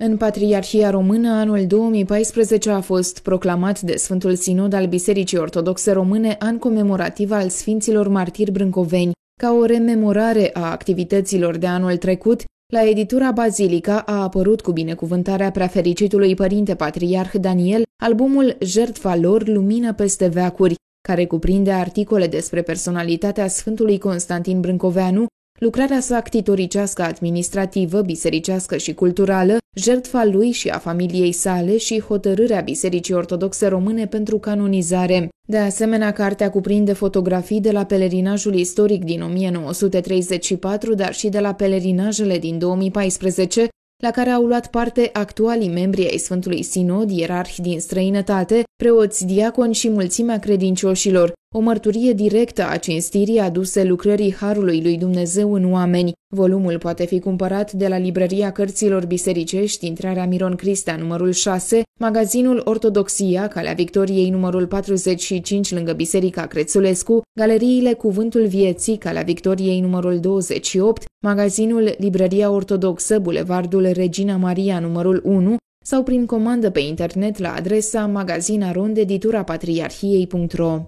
În Patriarhia Română, anul 2014 a fost proclamat de Sfântul Sinod al Bisericii Ortodoxe Române an comemorativ al Sfinților Martiri Brâncoveni, ca o rememorare a activităților de anul trecut, la editura Bazilica a apărut cu binecuvântarea preafericitului Părinte Patriarh Daniel albumul Jertfa lor, Lumină peste veacuri, care cuprinde articole despre personalitatea Sfântului Constantin Brâncoveanu, Lucrarea sa actitoricească, administrativă, bisericească și culturală, jertfa lui și a familiei sale și hotărârea Bisericii Ortodoxe Române pentru canonizare. De asemenea, cartea cuprinde fotografii de la pelerinajul istoric din 1934, dar și de la pelerinajele din 2014, la care au luat parte actualii membri ai Sfântului Sinod, ierarhi din străinătate, preoți, diaconi și mulțimea credincioșilor. O mărturie directă a cinstirii aduse lucrării Harului lui Dumnezeu în oameni. Volumul poate fi cumpărat de la librăria cărților bisericești, intrarea Miron Cristea, numărul 6, magazinul Ortodoxia, Calea Victoriei, numărul 45, lângă Biserica Crețulescu, galeriile Cuvântul Vieții, Calea Victoriei, numărul 28, magazinul Librăria Ortodoxă, Bulevardul Regina Maria, numărul 1, sau prin comandă pe internet la adresa magazinarondeditura patriarhiei.ro.